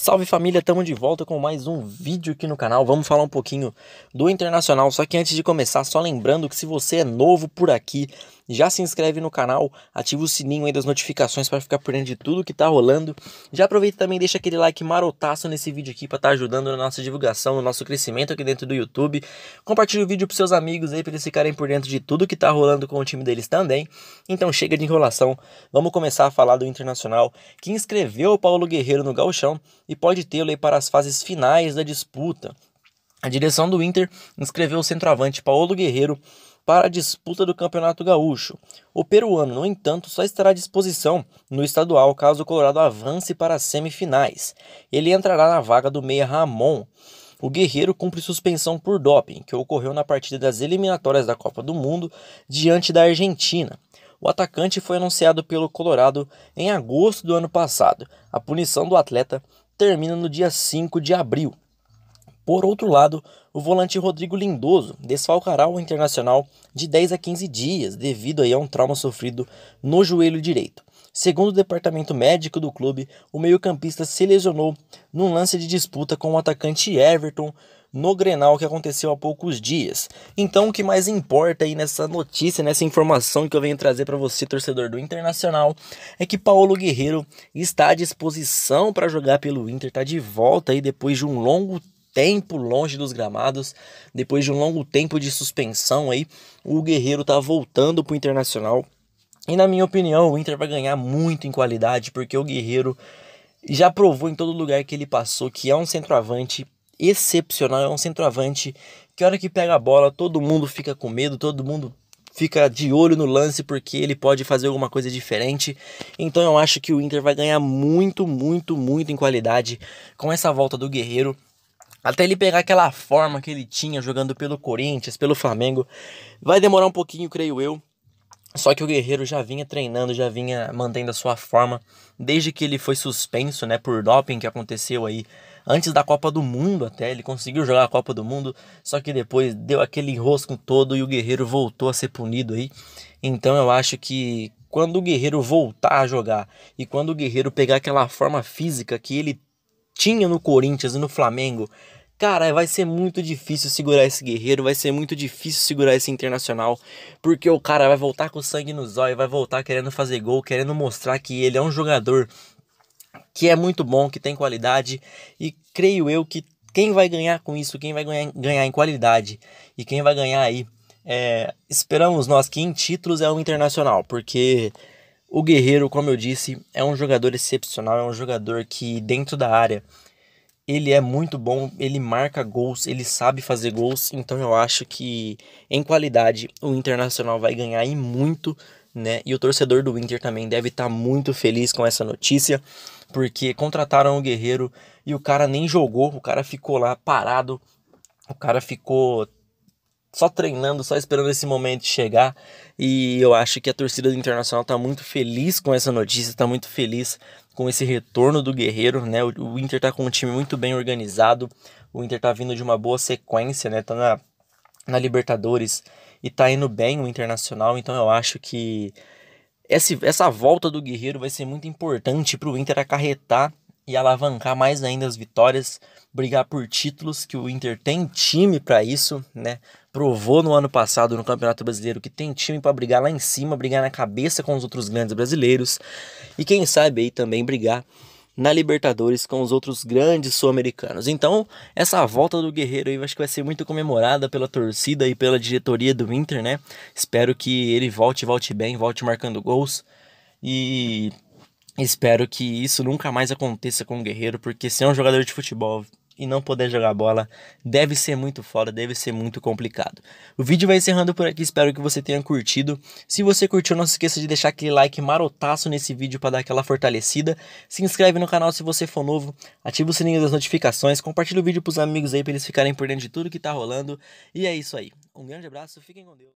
Salve família, estamos de volta com mais um vídeo aqui no canal. Vamos falar um pouquinho do internacional. Só que antes de começar, só lembrando que se você é novo por aqui, já se inscreve no canal, ativa o sininho aí das notificações para ficar por dentro de tudo que tá rolando. Já aproveita também e deixa aquele like marotaço nesse vídeo aqui para estar tá ajudando na nossa divulgação, no nosso crescimento aqui dentro do YouTube. Compartilha o vídeo pros seus amigos aí para eles ficarem por dentro de tudo que tá rolando com o time deles também. Então chega de enrolação, vamos começar a falar do Internacional que inscreveu o Paulo Guerreiro no Gauchão e pode tê-lo aí para as fases finais da disputa. A direção do Inter inscreveu o centroavante Paulo Guerreiro para a disputa do Campeonato Gaúcho. O peruano, no entanto, só estará à disposição no estadual caso o Colorado avance para as semifinais. Ele entrará na vaga do meia Ramon. O guerreiro cumpre suspensão por doping, que ocorreu na partida das eliminatórias da Copa do Mundo diante da Argentina. O atacante foi anunciado pelo Colorado em agosto do ano passado. A punição do atleta termina no dia 5 de abril. Por outro lado, o volante Rodrigo Lindoso desfalcará o Internacional de 10 a 15 dias devido a um trauma sofrido no joelho direito. Segundo o departamento médico do clube, o meio-campista se lesionou num lance de disputa com o atacante Everton no Grenal que aconteceu há poucos dias. Então, o que mais importa aí nessa notícia, nessa informação que eu venho trazer para você, torcedor do Internacional, é que Paulo Guerreiro está à disposição para jogar pelo Inter, está de volta aí depois de um longo tempo tempo longe dos gramados, depois de um longo tempo de suspensão aí, o Guerreiro tá voltando pro Internacional. E na minha opinião, o Inter vai ganhar muito em qualidade, porque o Guerreiro já provou em todo lugar que ele passou que é um centroavante excepcional, é um centroavante que a hora que pega a bola, todo mundo fica com medo, todo mundo fica de olho no lance porque ele pode fazer alguma coisa diferente. Então eu acho que o Inter vai ganhar muito, muito, muito em qualidade com essa volta do Guerreiro até ele pegar aquela forma que ele tinha jogando pelo Corinthians, pelo Flamengo. Vai demorar um pouquinho, creio eu. Só que o Guerreiro já vinha treinando, já vinha mantendo a sua forma desde que ele foi suspenso, né, por doping que aconteceu aí antes da Copa do Mundo até, ele conseguiu jogar a Copa do Mundo, só que depois deu aquele enrosco todo e o Guerreiro voltou a ser punido aí. Então eu acho que quando o Guerreiro voltar a jogar e quando o Guerreiro pegar aquela forma física que ele tinha no Corinthians e no Flamengo. Cara, vai ser muito difícil segurar esse guerreiro, vai ser muito difícil segurar esse internacional, porque o cara vai voltar com sangue nos olhos, vai voltar querendo fazer gol, querendo mostrar que ele é um jogador que é muito bom, que tem qualidade, e creio eu que quem vai ganhar com isso, quem vai ganhar, ganhar em qualidade e quem vai ganhar aí, é, esperamos nós que em títulos é o internacional, porque o Guerreiro, como eu disse, é um jogador excepcional, é um jogador que dentro da área ele é muito bom, ele marca gols, ele sabe fazer gols, então eu acho que em qualidade o Internacional vai ganhar e muito, né? E o torcedor do Inter também deve estar tá muito feliz com essa notícia, porque contrataram o Guerreiro e o cara nem jogou, o cara ficou lá parado, o cara ficou só treinando, só esperando esse momento chegar. E eu acho que a torcida do Internacional está muito feliz com essa notícia, está muito feliz com esse retorno do Guerreiro, né? O, o Inter está com um time muito bem organizado. O Inter está vindo de uma boa sequência, né? Tá na, na Libertadores e está indo bem o Internacional, então eu acho que esse, essa volta do Guerreiro vai ser muito importante para o Inter acarretar e alavancar mais ainda as vitórias, brigar por títulos, que o Inter tem time para isso, né? Provou no ano passado no Campeonato Brasileiro que tem time para brigar lá em cima, brigar na cabeça com os outros grandes brasileiros e quem sabe aí também brigar na Libertadores com os outros grandes sul-americanos. Então, essa volta do Guerreiro aí acho que vai ser muito comemorada pela torcida e pela diretoria do Inter, né? Espero que ele volte, volte bem, volte marcando gols e Espero que isso nunca mais aconteça com o Guerreiro, porque ser um jogador de futebol e não poder jogar bola deve ser muito foda, deve ser muito complicado. O vídeo vai encerrando por aqui, espero que você tenha curtido. Se você curtiu, não se esqueça de deixar aquele like marotaço nesse vídeo para dar aquela fortalecida. Se inscreve no canal se você for novo, ativa o sininho das notificações, compartilha o vídeo para os amigos aí para eles ficarem por dentro de tudo que está rolando. E é isso aí. Um grande abraço, fiquem com Deus.